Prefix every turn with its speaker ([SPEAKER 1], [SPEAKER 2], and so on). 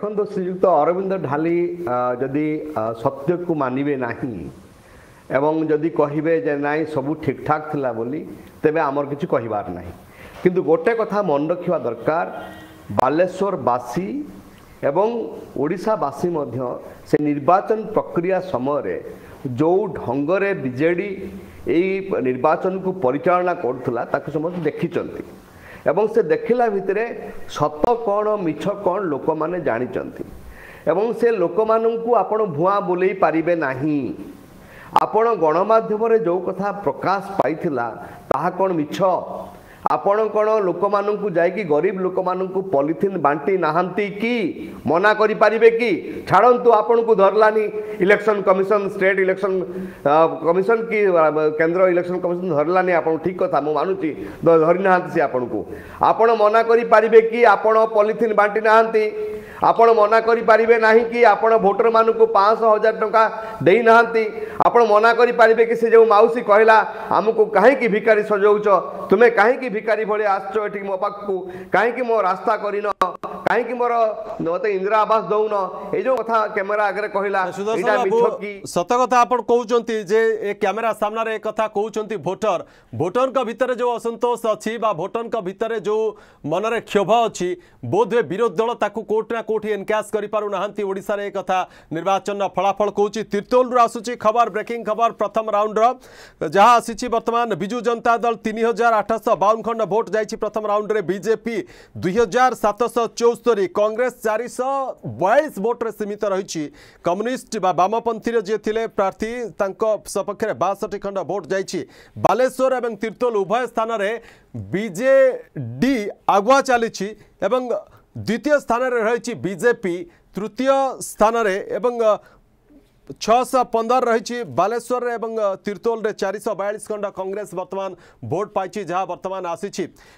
[SPEAKER 1] ଦେଖନ୍ତୁ ଶ୍ରୀଯୁକ୍ତ ଅରବିନ୍ଦ ଢାଲି ଯଦି ସତ୍ୟକୁ ମାନିବେ ନାହିଁ ଏବଂ ଯଦି କହିବେ ଯେ ନାଇଁ ସବୁ ଠିକ୍ଠାକ୍ ଥିଲା ବୋଲି ତେବେ ଆମର କିଛି କହିବାର ନାହିଁ କିନ୍ତୁ ଗୋଟେ କଥା ମନେ ରଖିବା ଦରକାର ବାଲେଶ୍ୱରବାସୀ ଏବଂ ଓଡ଼ିଶାବାସୀ ମଧ୍ୟ ସେ ନିର୍ବାଚନ ପ୍ରକ୍ରିୟା ସମୟରେ ଯେଉଁ ଢଙ୍ଗରେ ବିଜେଡ଼ି ଏଇ ନିର୍ବାଚନକୁ ପରିଚାଳନା କରୁଥିଲା ତାକୁ ସମସ୍ତେ ଦେଖିଛନ୍ତି ଏବଂ ସେ ଦେଖିଲା ଭିତରେ ସତ କ'ଣ ମିଛ କ'ଣ ଲୋକମାନେ ଜାଣିଛନ୍ତି ଏବଂ ସେ ଲୋକମାନଙ୍କୁ ଆପଣ ଭୁଆଁ ବୁଲେଇ ପାରିବେ ନାହିଁ ଆପଣ ଗଣମାଧ୍ୟମରେ ଯେଉଁ କଥା ପ୍ରକାଶ ପାଇଥିଲା ତାହା କ'ଣ ମିଛ ଆପଣ କ'ଣ ଲୋକମାନଙ୍କୁ ଯାଇକି ଗରିବ ଲୋକମାନଙ୍କୁ ପଲିଥିନ୍ ବାଣ୍ଟି ନାହାନ୍ତି କି ମନା କରିପାରିବେ କି ଛାଡ଼ନ୍ତୁ ଆପଣଙ୍କୁ ଧରିଲାନି election commission state election commission କି କେନ୍ଦ୍ର ଇଲେକ୍ସନ୍ କମିଶନ୍ ଧରିଲାନି ଆପଣ ଠିକ୍ କଥା ମୁଁ ମାନୁଛି ଧରିନାହାନ୍ତି ସେ ଆପଣଙ୍କୁ ଆପଣ ମନା କରିପାରିବେ କି ଆପଣ ପଲିଥିନ୍ ବାଣ୍ଟି ନାହାନ୍ତି ଆପଣ ମନା କରିପାରିବେ ନାହିଁ କି ଆପଣ ଭୋଟରମାନଙ୍କୁ ପାଞ୍ଚଶହ ହଜାର ଟଙ୍କା ଦେଇନାହାନ୍ତି ଆପଣ ମନା କରିପାରିବେ କି ସେ ଯେଉଁ ମାଉସୀ କହିଲା ଆମକୁ କାହିଁକି ଭିକାରୀ ସଜାଉଛ ତୁମେ କାହିଁକି ଭିକାରୀ ଭଳି ଆସିଛ ଏଠିକି ମୋ ପାଖକୁ କାହିଁକି ମୋ ରାସ୍ତା କରିନ कहीं मोर मत इंदिरा आवास दौन ये जो कैमेरा आगे कहला
[SPEAKER 2] सत कथा कहते कैमेरा सामने एक कथा कहते भोटर भोटर भितर जो असंतोष अच्छी भोटर भितर जो मनरे क्षोभ अच्छी बोध हुए विरोध दल कौटना कौटी एनकाश कर पार्हांशार एक निर्वाचन फलाफल कौच तीर्तोल आसूरी खबर ब्रेकिंग खबर प्रथम राउंड रहा आसी बर्तमान विजु जनता दल तीन हजार आठश बावन खंड भोट जा प्रथम राउंड में बीजेपी दुई हजार सतश चौ চৌস্তরি কংগ্রেস চারিশহ বয়ালিশ ভোটরে সীমিত রয়েছে কম্যুনিষ্ট বা বামপন্থীর যে লে প্রার্থী তাঁক সপক্ষে বাষট্টি খণ্ড ভোট যাই বালেশ্বর এবং তীর্তোল উভয় স্থানের বিজেডি আগুয়া চালিছি এবং দ্বিতীয় স্থানের রয়েছে বিজেপি তৃতীয় স্থানের এবং ছশ পনের রয়েছে বালেশ্বরের এবং তীর্তোলের চারিশ বয়াশ খণ্ড কংগ্রেস বর্তমান ভোট পাইছে যা বর্তমান আসিছি